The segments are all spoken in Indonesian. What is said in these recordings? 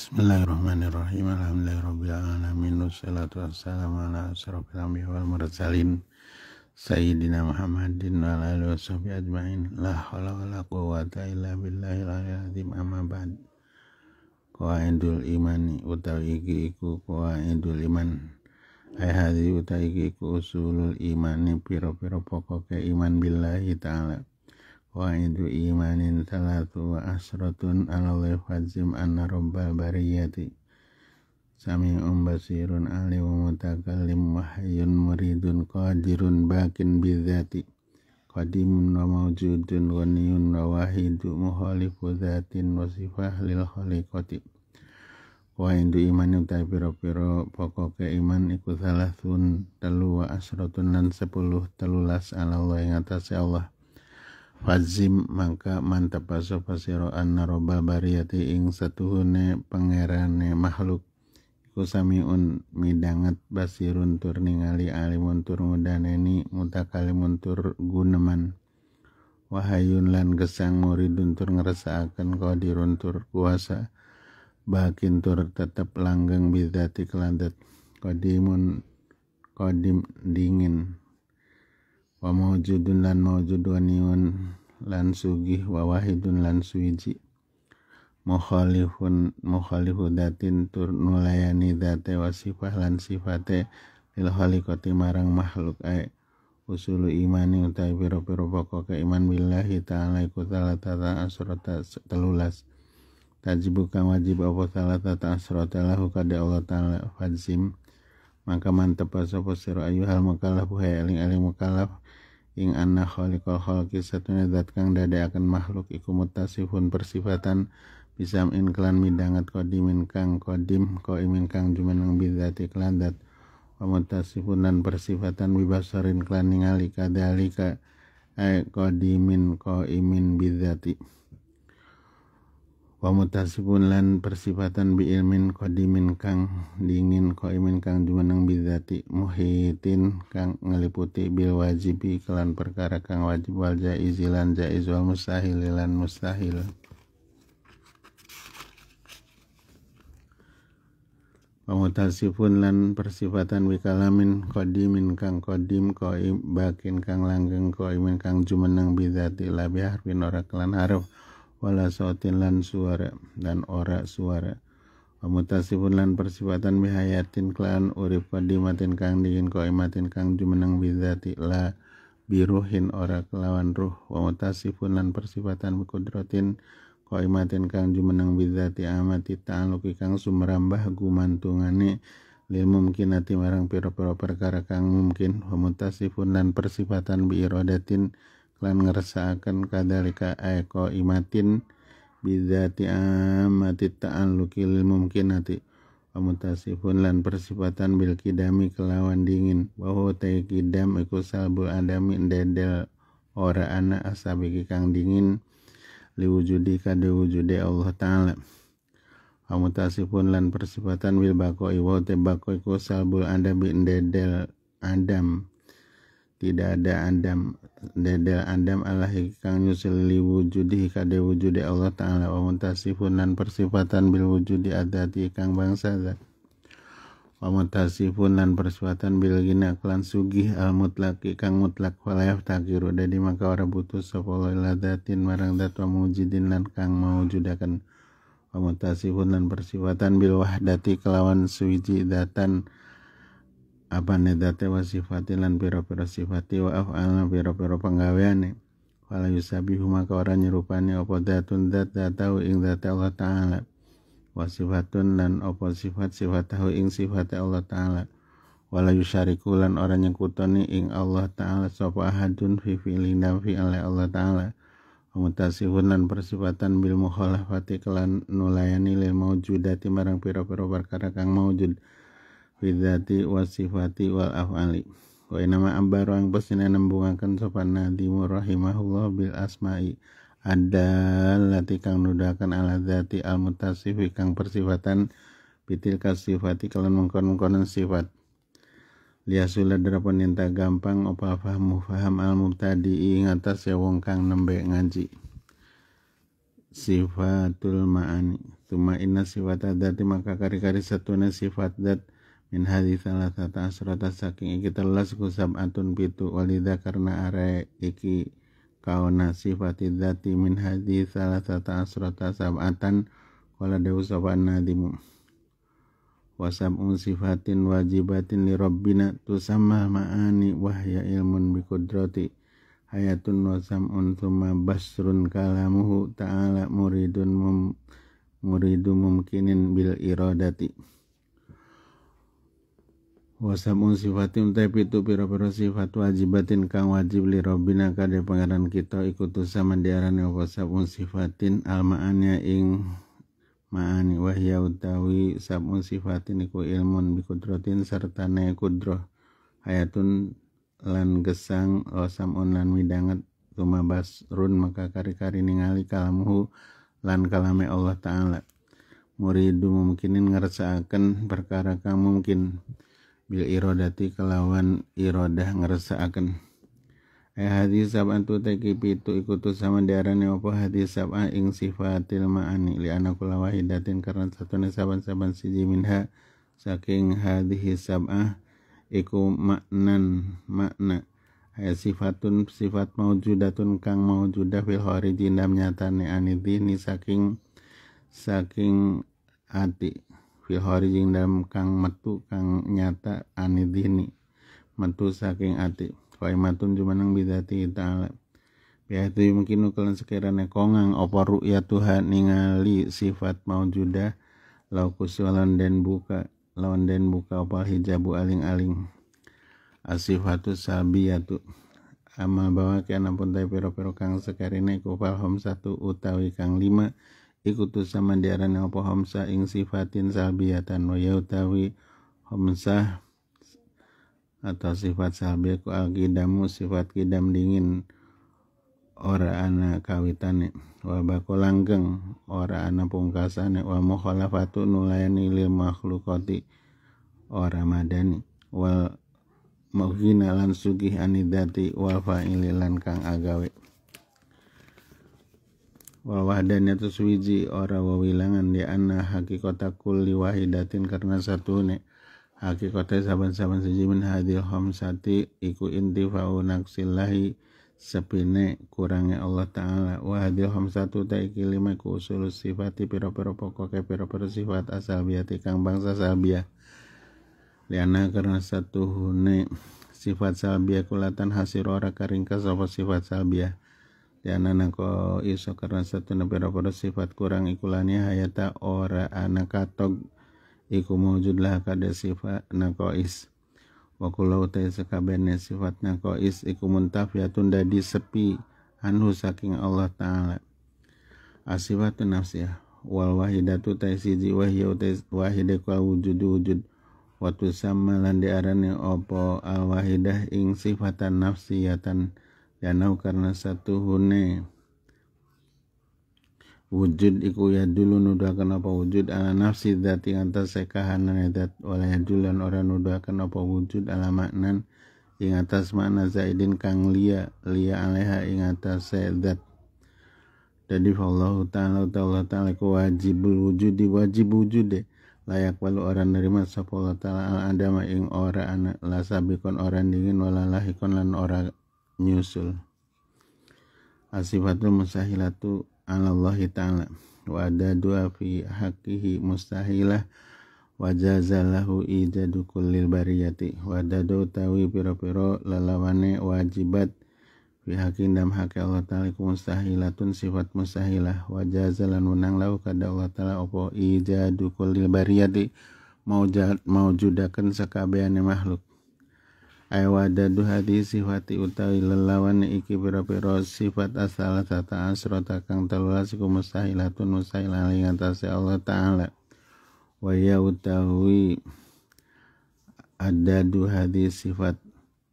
Bismillahirrahmanirrahim. Alhamdulillahirrahmanirrahim. Wassalatu wassalamu ala asrafil anbiya wal mursalin. Sayyidina Muhammadin wa alihi ajma'in. La haula wa la quwwata illa billahi aliyyil azim. Amma ba'd. Qawaidul imani utawi iki iku qawaidul iman. Ai hadhi utawi iki iku usulul imani pira-pira pokoke iman billahi ta'ala. قائد إيمان ثلاث وعشرة على الله فاجزم أن رب البرية سميع بصير عليم متكلم وحي مريد قادر باك بالذات قديم وموجود غني وواحد مخالف ذات وصفة للخليقة wa indu iman utai piro-piro pokok iman iku salah sun telu wa asrotun lan sepuluh telulas ala Allah yang atas Allah Fazim maka mantap sapa pasiro anna roba bariyati ing satuhune pangerane makhluk iku samiun midangat basirun tur ningali alimun tur mudaneni mutakalimun tur guneman wahayun lan gesang muridun tur kau qadirun tur kuasa bakin tur tetep langgeng bidati kelantet kodimun kodim dingin wa mawjudun lan mawjud wa niun lan sugih wa wahidun lan suwiji mukhalifun mukhalifu datin tur nulayani date wa sifah lan sifate lil khaliqati marang makhluk ae usulu imani utai piro-piro pokok keiman billahi ta'ala iku ta'ala asrota telulas tajibu kang wajib apa ta'ala asrota lahu kada Allah ta'ala fadzim maka mantep sapa sira hal mukallaf buhay aling-aling mukallaf ing anna khaliqal khalqi satune zat kang akan makhluk iku mutasifun persifatan bisam in klan midangat min kang kodim ko imin kang jumeneng bidzati klan dat wa mutasifun lan persifatan bibasarin klan ningali kadalika ay ko imin bidzati wa mutasifun lan persifatan bi ilmin qadimin kang dingin qaimin kang jumeneng bidzati muhitin kang ngeliputi bil wajibi kelan perkara kang wajib wal jaiz lan jaiz wal mustahil lan mustahil Pamutasifun lan persifatan wikalamin kodimin kang kodim koi bakin kang langgeng min kang jumeneng bidati labiah bin ora kelan haruf wala sautin lan suara dan ora suara Pamutasipun lan persifatan mihayatin klan urip matin kang dingin koimatin kang jumeneng bidati la biruhin ora kelawan ruh Pamutasipun lan persifatan bikudrotin koimatin kang jumeneng bidati amati ta'aluki kang sumrambah gumantungane lil mungkinati marang piro-piro perkara kang mungkin Pamutasipun lan persifatan biirodatin lan ngersakaken kadalika eko imatin bidati amati mungkin nanti amutasi pun lan persifatan bil kidami kelawan dingin bahwa teh kidam iku salbu adami dedel ora anak asabi kang dingin liwujudi kada wujude Allah Ta'ala pun lan persifatan bil bako iwa teh bako iku salbu adami dedel Adam tidak ada Adam dadal Adam Allah kang nyusili wujudi kade wujudi Allah Ta'ala wa mutasifun dan persifatan bil wujudi adati kang bangsa zat wa mutasifun dan persifatan bil gina klan sugih al mutlak kang mutlak walayaf takiru dadi maka ora butuh sapa datin marang dat wa mujidin dan kang mawujudakan wa mutasifun dan persifatan bil wahdati kelawan suwiji datan apa nedate wa sifati lan piro pira sifati wa af'alna piro pira penggaweane wala yusabi huma ora nyerupani opo datun dat datau ing dat Allah taala wa sifatun lan apa sifat tahu ing sifat Allah taala wala yusyariku lan yang kutoni ing Allah taala sapa ahadun fi fi'lina fi Allah taala mutasifun lan persifatan bil mukhalafati kelan nulayani lil maujudati marang piro-piro perkara kang maujud Widati wa sifati wal af'ali Wa inama ambaru ang pesina nembungakan sopan nadimu rahimahullah bil asma'i ada kang nudakan ala dhati al mutasifi kang persifatan Pitil kasifati kalan mengkon-mengkonan sifat liasulah derapan ninta gampang opa fahmu faham al mutadi ingatas ya wong kang nembe ngaji Sifatul ma'ani Tuma inna sifat adati maka kari-kari satunya sifat dat min salah salasata asrata saking iki telas kusab atun pitu walida karena are iki kau nasifati dati min hadhi salasata asrata sab'atan kala dewu saban nadimu wasab'un sifatin wajibatin li rabbina tusamma ma'ani wahya ilmun bikudroti hayatun wasam sam'un thumma basrun kalamuhu ta'ala muridun mum muridu mumkinin bil iradati wasamun sifatim tapi itu piro piro sifat wajibatin kang wajib li robina kade pangeran kita ikutu sama diarani wasamun sifatin almaannya ing maani wahya utawi sabun sifatin iku ilmun bikudrotin serta ne hayatun lan gesang wasamun lan midanget run maka kari-kari ningali kalamuhu lan kalame Allah Ta'ala muridu mungkinin akan perkara kang mungkin bil irodati kelawan irodah akan eh hadis sab'an tu teki pitu ikutu sama diarani apa hadis sab'an ing sifatil ma'ani li anak kula wahidatin karena satu saban-saban siji minha saking hadhihi sab'ah iku maknan makna eh, sifatun sifat maujudatun kang maujudah fil khariji ndam nyatane anidini saking saking ati bihori jing dalam kang metu kang nyata anidini metu saking ati matun bisa jumanang bidati ta'ala itu mungkin kalian sekiranya kongang opo ya Tuhan ningali sifat maujudah laukus lawan dan buka lawan dan buka opal hijabu aling-aling asifatu tu ama bawa kian ampun tapi pero pero kang sekarine kupal hom satu utawi kang lima ikutu yang apa homsa ing sifatin salbiyatan wa yautawi homsah atau sifat salbiyah ku akidamu sifat kidam dingin ora ana kawitane wa bako langgeng ora ana pungkasane wa mukhalafatu nulayani lil makhlukati ora madani wal mughina lan sugih anidati wa fa'ililan kang agawe wa wahdanya suwiji ora wawilangan di anna hakikota kulli wahidatin karena satu ne hakikota saban-saban siji min hadil khamsati iku fa'u naksillahi sepine kurangnya Allah Ta'ala wa hadil satu taiki lima ku usul sifati piro-piro pokoknya piro-piro sifat asal biati kang bangsa salbia liana karena satu hune sifat salbia kulatan hasil ora karingkas apa sifat salbia Ya, anana ko iso karena satu pira pada sifat kurang ikulannya hayata ora anak katog iku lah kada sifat nako is. kulau ta sekabene sifat nako is iku ya tunda dadi sepi anhu saking Allah taala asifatun nafsiyah wal wahidatu ta siji wahya wahida ka wujud wujud watu sama lan diarani opo al wahidah ing sifatan nafsiyatan Ya, nau karena satu hune wujud iku ya dulu nuduhakan apa wujud ala nafsi dati atas sekahanan edat oleh ya dan orang nuduhakan apa wujud ala maknan ing atas makna zaidin kang liya liya alaiha ing atas sedat jadi Allah ta'ala ta'ala ta'ala wajibul wujud di wajib wujud deh layak walu orang nerima sapa Allah ta'ala al adama ing ora anak lasabikon orang dingin wala lahikon lan ora nyusul asifatul mustahilatu alallahi ta'ala wa dua fi hakihi mustahilah wa jazalahu ijadu kullil bariyati wa dadu tawi piro-piro lalawane wajibat fi hakin dam haki Allah ta'ala mustahilatun sifat mustahilah wa jazalan unang lau kada Allah ta'ala opo ijadu kullil bariyati mau maujudakan sekabiannya makhluk ay wadadu hadi sifati utawi lelawan iki pira-pira sifat asal sata asrota kang telulas iku mustahilatun mustahilan ing atase Allah taala wa ya utawi adadu hadi sifat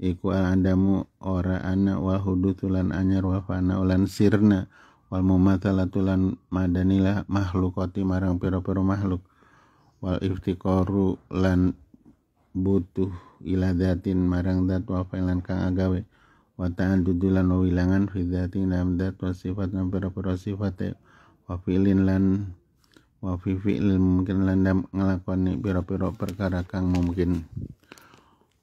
iku andamu ora ana wa hudutulan anyar wa fana ulan sirna wal mumatsalatulan madanilah makhlukati marang pira-pira makhluk wal iftiqaru lan butuh iladatin marang dat wa failan kang agawe wa ta'an dudulan wa wilangan fidati dalam dat wa sifat nam pera-pera sifat e. wa fi'lin lan wa fi fi'lil mungkin lan ngelakoni pera-pera perkara kang mungkin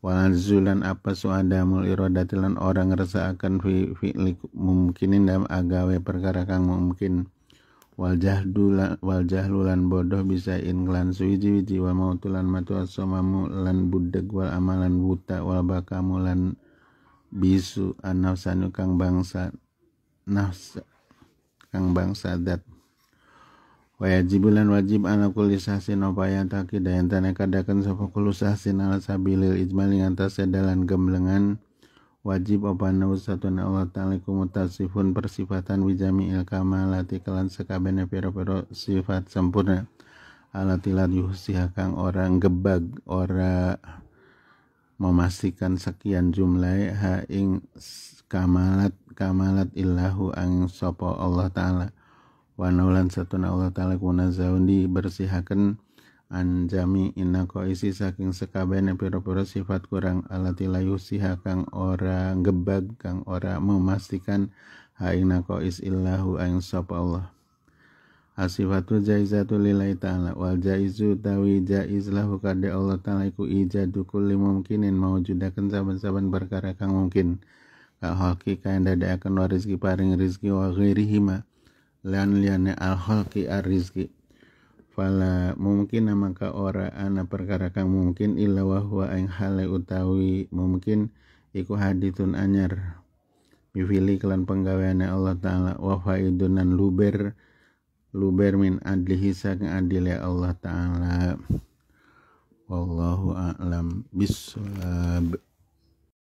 walanzulan apa suadamul irodatilan orang ngerasa akan fi fi'li mungkinin dalam agawe perkara kang mungkin wal jahdu wal jahlu bodoh bisa inglan suwiji wiji wal mautu matu asamamu lan budeg wal amalan buta wal bakamu lan bisu anafsanu kang bangsa nafsa kang bangsa dat wajibulan wajib anak kulisasi sahsin opaya takida yang tanah kadakan sopo kullu sahsin ala sabilil ijmal ing atas sedalan gemblengan wajib apa na Allah ta'ala kumutasifun persifatan wijami ilkama lati kelan sekabene piro-piro sifat sempurna alatilat ilat kang orang gebag ora memastikan sekian jumlah ha ing kamalat kamalat ilahu ang sopo Allah ta'ala wanaulan satu na Allah ta'ala kuna dibersihaken bersihakan anjami inako isi saking sekabene pira-pira sifat kurang alati layu siha kang ora gebag kang ora memastikan ha ko is illahu ayin sopa Allah asifatu jaizatu lillahi ta'ala wal jaizu tawi jaiz lahu kade Allah ta'ala iku ijadu kulli mau judakan saben-saben perkara kang mungkin ka kain dada akan rezeki paring rizki wa ghairihima lian liane al halki ar rizki fala mungkin maka ora ana perkara kang mungkin illa wa huwa ing hale utawi mungkin iku haditsun anyar bifili kelan penggaweane Allah taala wa faidunan luber luber min adlihi adil ya Allah taala wallahu a'lam bissawab